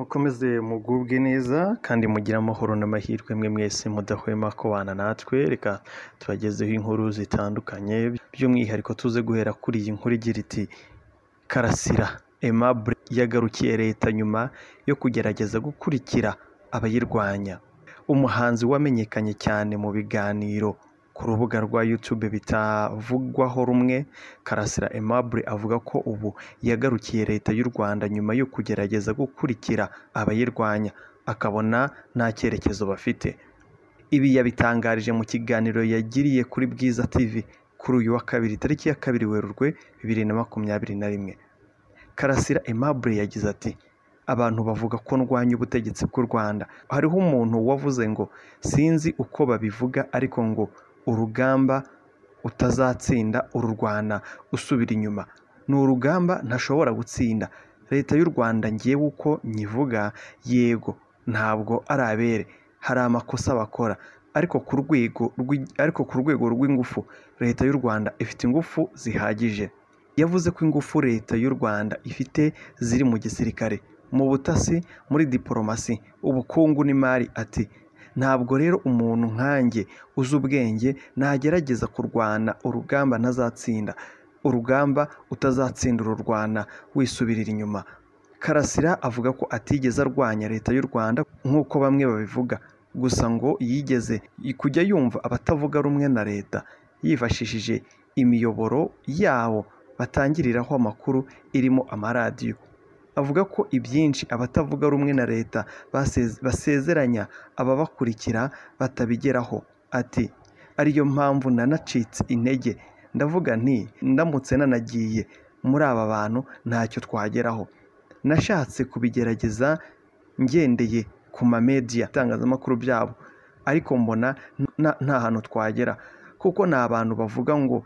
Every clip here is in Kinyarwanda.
mukomeze mugubwe neza kandi mugire amahoro n'amahirwe mwe mwese mudahwema kubana natwe reka tubagezeho inkuru zitandukanye by'umwihariko tuze guhera kuri iyi nkuru igira iti karasira emabure yagarukiye leta nyuma yo kugerageza gukurikira abayirwanya umuhanzi wamenyekanye cyane mu biganiro ku rubuga rwa YouTube bitavugwaho rumwe karasira aimable avuga ko ubu yagarukiye leta y'u rwanda nyuma yo kugerageza gukurikira abayirwanya akabona nta cyerekezo bafite ibi yabitangarije mu kiganiro yagiriye kuri bwiza tv kuri uyu wa kabiri tariki ya kabiri werurwe bibiri na makumyabiri na rimwe karasira aimable yagize ati abantu bavuga ko ndwanya ubutegetsi bw'u rwanda hariho umuntu wavuze ngo sinzi uko babivuga ariko ngo urugamba utazatsinda ururwana usubira inyuma ni urugamba ntashobora gutsinda leta y'u rwanda ngewe uko nyivuga yego ntabwo ari abere hari amakosa bakora ariko ku rwego ariko ku rwego rw'ingufu leta y'u rwanda ifite ingufu zihagije yavuze ko ingufu leta y'u rwanda ifite ziri mu gisirikare mu butasi muri diporomasi ubukungu n'imari ati ntabwo rero umuntu nkanjye uzi ubwenge nagerageza kurwana urugamba ntazatsinda urugamba utazatsinda ururwana wisubirira inyuma karasira avuga ko atigeze arwanya leta y'u rwanda nk'uko bamwe babivuga gusa ngo yigeze kujya yumva abatavuga rumwe na leta yifashishije imiyoboro yabo batangiriraho amakuru irimo amaradiyo avuga ko ibyinshi abatavuga rumwe na leta basezeranya ababakurikira batabigeraho ati ariyo mpamvu nanacitse intege ndavuga nti ndamutse nanagiye muri aba bantu ntacyo twageraho nashatse kubigerageza ngendeye ku mamediya itangazamakuru byabo ariko mbona nta hantu twagera kuko ni abantu bavuga ngo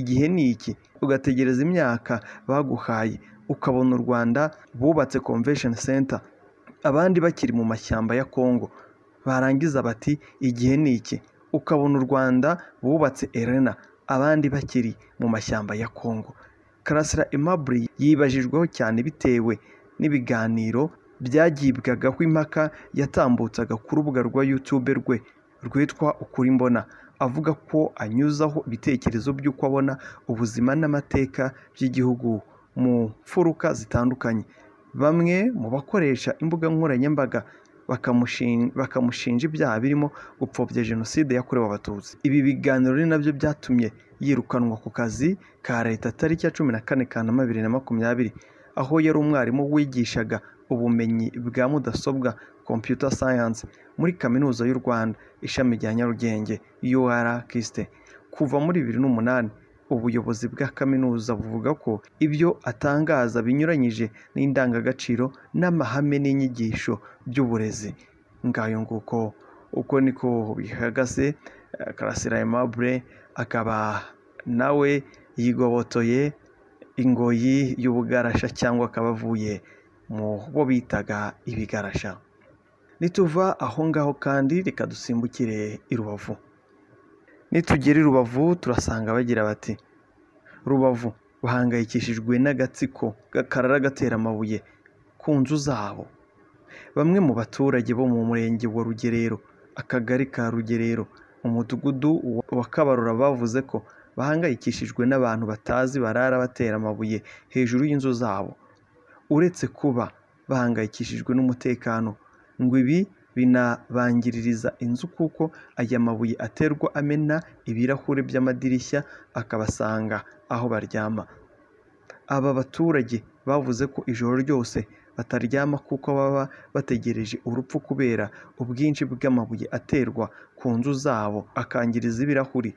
igihe ni iki ugategereza imyaka baguhaye ukabona u rwanda bubatse Convention Center abandi bakiri mu mashyamba ya kongo barangiza bati igihe ni iki ukabona u rwanda bubatse elena abandi bakiri mu mashyamba ya kongo karasira emaburi yibajijweho cyane bitewe n'ibiganiro byagibwagaho impaka yatambutsaga ku rubuga rwa yutube rwe rwitwa ukuri mbona avuga ko anyuzaho ibitekerezo by'uko abona ubuzima n'amateka by'igihugu mu mfuruka zitandukanye bamwe mu bakoresha imbuga nkoranyambaga bakamushinja ibyaha birimo gupfobya jenoside yakorewe abatutsi ibi biganiro ni nabyo byatumye yirukanwa ku kazi ka leta tariki ya cumi na kane kanama bibiri na makumyabiri aho yari umwarimu wigishaga ubumenyi bwa mudasobwa computer science muri kaminuza y'u rwanda ishami rya nyarugenge ur kist kuva muri bibiri n'umunani ubuyobozi bwa kaminuza buvuga ko ibyo atangaza binyuranyije n'indangagaciro n'amahame n'inyigisho by'uburezi ngayo nguko uko niko bihagaze karasira aimable akaba nawe yigobotoye ingoyi y'ubugarasha cyangwa akaba avuye mu bo bitaga ibigarasha nituva aho ngaho kandi reka dusimbukire i rubavu nitugera i rubavu turasanga bagira bati rubavu bahangayikishijwe n'agatsiko gakarara gatera amabuye ku nzu zabo bamwe mu baturage bo mu murenge wa rugerero akagari ka rugerero umudugudu wa kabarura bavuze ko bahangayikishijwe n'abantu batazi barara batera amabuye hejuru y'inzu zabo uretse kuba bahangayikishijwe n'umutekano ngo ibi binabangiririza inzu kuko aya mabuye aterwa amena ibirahure by'amadirishya akabasanga aho baryama aba baturage bavuze ko ijoro ryose bataryama kuko baba bategereje urupfu kubera ubwinshi bw'amabuye aterwa ku nzu zabo akangiriza ibirahuri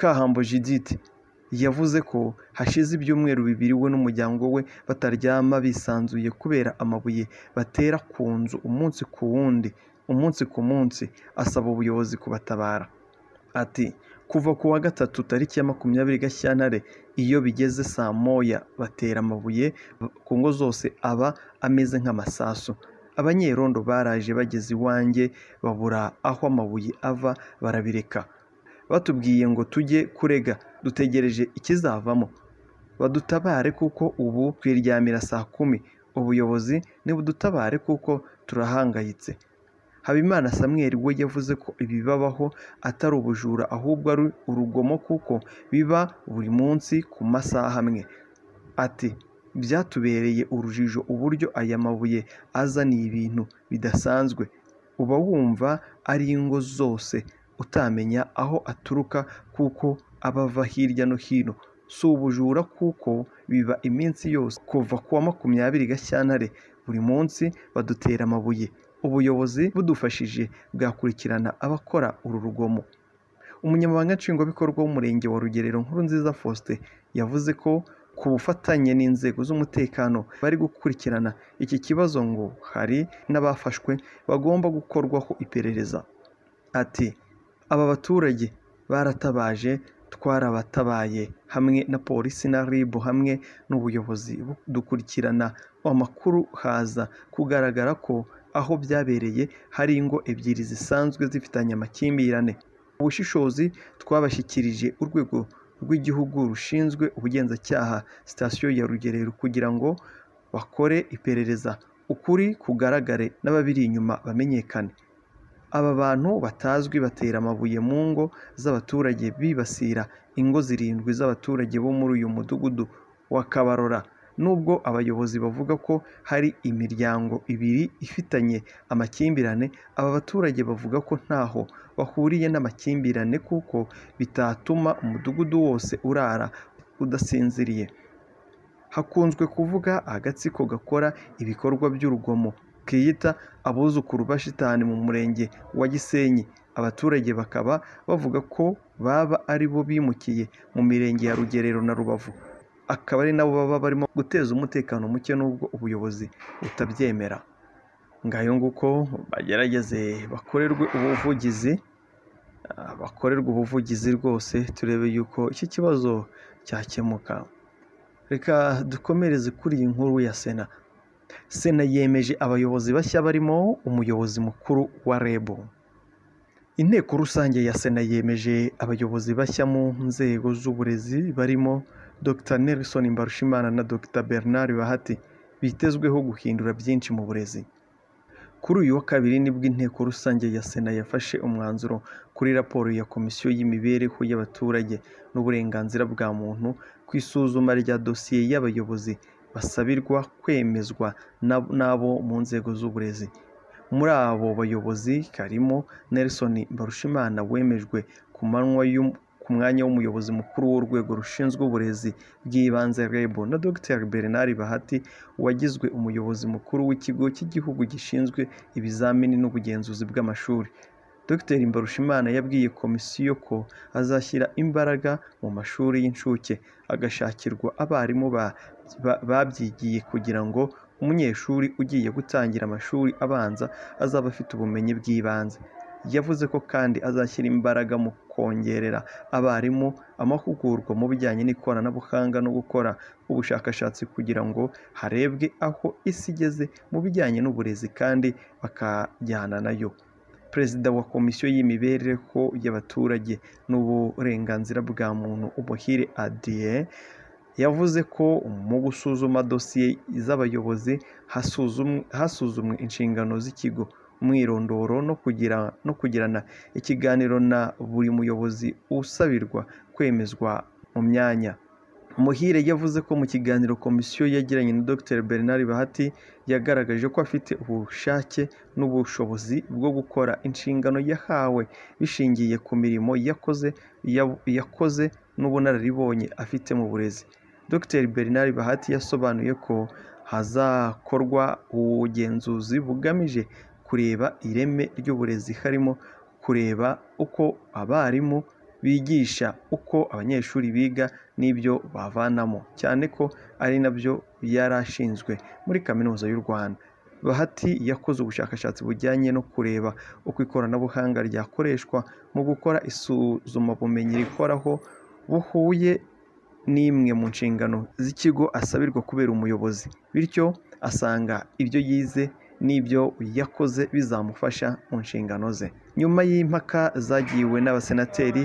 Kahambo Judith yavuze ko hashize ibyumweru bibiri we n'umuryango we bataryama bisanzuye kubera amabuye batera ku nzu umunsi ku wundi umunsi ku munsi asaba ubuyobozi kubatabara ati kuva ku wa gatatu tariki ya makumyabiri Gashyantare iyo bigeze saa moya batera amabuye ku ngo zose aba ameze nk'amasasu abanyerondo baraje bageze iwanjye babura aho amabuye ava barabireka batubwiye ngo tujye kurega dutegereje ikizavamo badutabare kuko ubu twiryamira saa kumi ubuyobozi nibudutabare kuko turahangayitse habimana samuel we yavuze ko ibibabaho atari ubujura ahubwo ari urugomo kuko biba buri munsi ku masaha amwe ati byatubereye urujijo uburyo aya mabuye aza ni ibintu bidasanzwe uba wumva ari ingo zose utamenya aho aturuka kuko abava hirya no hino si ubujura kuko biba iminsi yose kuva ku wa makumyabiri gashyantare buri munsi badutera amabuye ubuyobozi budufashije bwakurikirana abakora uru rugomo umunyamabanga nshingwabikorwa w'umurenge wa rugerero Nkuru nkurunziza faustin yavuze ko ku bufatanye n'inzego z'umutekano bari gukurikirana iki kibazo ngo hari n'abafashwe bagomba gukorwaho iperereza ati aba baturage baratabaje twarabatabaye hamwe na polisi na ribu hamwe n'ubuyobozi dukurikirana amakuru haza kugaragara ko aho byabereye hari ingo ebyiri zisanzwe zifitanye amakimbirane ubushishozi twabashyikirije urwego rw'igihugu rushinzwe ubugenzacyaha sitasiyo ya rugerero kugira ngo bakore iperereza ukuri kugaragare n'ababiri inyuma bamenyekane aba bantu batazwi batera amabuye mu ngo z'abaturage bibasira ingo zirindwi z'abaturage bo muri uyu mudugudu wa kabarora nubwo abayobozi bavuga ko hari imiryango ibiri ifitanye amakimbirane aba baturage bavuga ko ntaho bahuriye n'amakimbirane kuko bitatuma umudugudu wose urara udasinziriye hakunzwe kuvuga agatsiko gakora ibikorwa by'urugomo kiyita abuzukuru b'ashitani mu murenge wa gisenyi abaturage bakaba bavuga ko baba ari bo bimukiye mu mirenge ya rugerero na rubavu akaba ari nabo baba barimo guteza umutekano muke n'ubwo ubuyobozi butabyemera ngayo nguko bagerageze bakorerwe ubuvugizi ah, bakorerwa ubuvugizi rwose turebe yuko iki kibazo cyakemuka reka dukomereze kuri iyi nkuru ya sena sena yemeje abayobozi bashya barimo umuyobozi mukuru wa rebu inteko rusange ya sena yemeje abayobozi bashya mu nzego z'uburezi barimo Dr Nelson Mbarushimana na Dr Bernard Bahati bitezweho guhindura byinshi mu burezi kuri uyu wa kabiri nibwo inteko rusange ya sena yafashe umwanzuro kuri raporo ya komisiyo y'imibereho y'abaturage n'uburenganzira bwa muntu ku isuzuma rya dosiye y'abayobozi basabirwa kwemezwa n'abo mu nzego z'uburezi muri abo bayobozi karimo Nelson Mbarushimana wemejwe ku manywa ku mwanya w'umuyobozi mukuru w'urwego rushinzwe uburezi bw'ibanze reb na dr bernard bahati wagizwe umuyobozi mukuru w'ikigo cy'igihugu gishinzwe ibizamini n'ubugenzuzi bw'amashuri dr mbarushimana yabwiye komisiyo ko azashyira imbaraga mu mashuri y'incuke agashakirwa abarimu babyigiye kugira ngo umunyeshuri ugiye gutangira amashuri abanza azaba afite ubumenyi bw'ibanze yavuze ko kandi azashyira imbaraga mu kongerera abarimu amahugurwa mu bijyanye n'ikoranabuhanga no gukora ubushakashatsi kugira ngo harebwe aho isi igeze mu bijyanye n'uburezi kandi bakajyana nayo perezida wa komisiyo y'imibereho y'abaturage n'uburenganzira bwa muntu umuhire adiye yavuze ko mu gusuzuma dosiye z'abayobozi hasuzumwe inshingano z'ikigo umwirondoro no kugira no kugirana ikiganiro na buri muyobozi usabirwa kwemezwa mu myanya. Muhire yavuze ko mu kiganiro komisiyo yagiranye na Dr Bernard Bahati yagaragaje ko afite ubushake n'ubushobozi bwo gukora inshingano yahawe bishingiye ku mirimo yakoze n'ubunararibonye afite mu burezi. Dr Bernard Bahati yasobanuye ko hazakorwa ubugenzuzi bugamije kureba ireme ry'uburezi harimo kureba uko abarimu bigisha uko abanyeshuri biga n'ibyo bavanamo cyane ko ari nabyo yarashinzwe muri Kaminuza y'u Rwanda. Bahati yakoze ubushakashatsi bujyanye no kureba uko ikoranabuhanga ryakoreshwa mu gukora isuzumabumenyi rikoraho buhuye n'imwe mu nshingano z'ikigo asabirwa kubera umuyobozi, bityo asanga ibyo yize n'ibyo yakoze bizamufasha mu nshingano ze nyuma y'impaka zagiwe n'abasenateri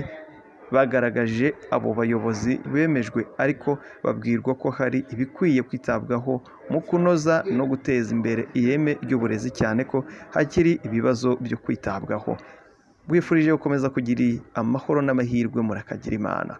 bagaragaje abo bayobozi bemejwe ariko babwirwa ko hari ibikwiye kwitabwaho mu kunoza no guteza imbere ireme ry'uburezi cyane ko hakiri ibibazo byo kwitabwaho bwifurije gukomeza kugira amahoro n'amahirwe murakagira imana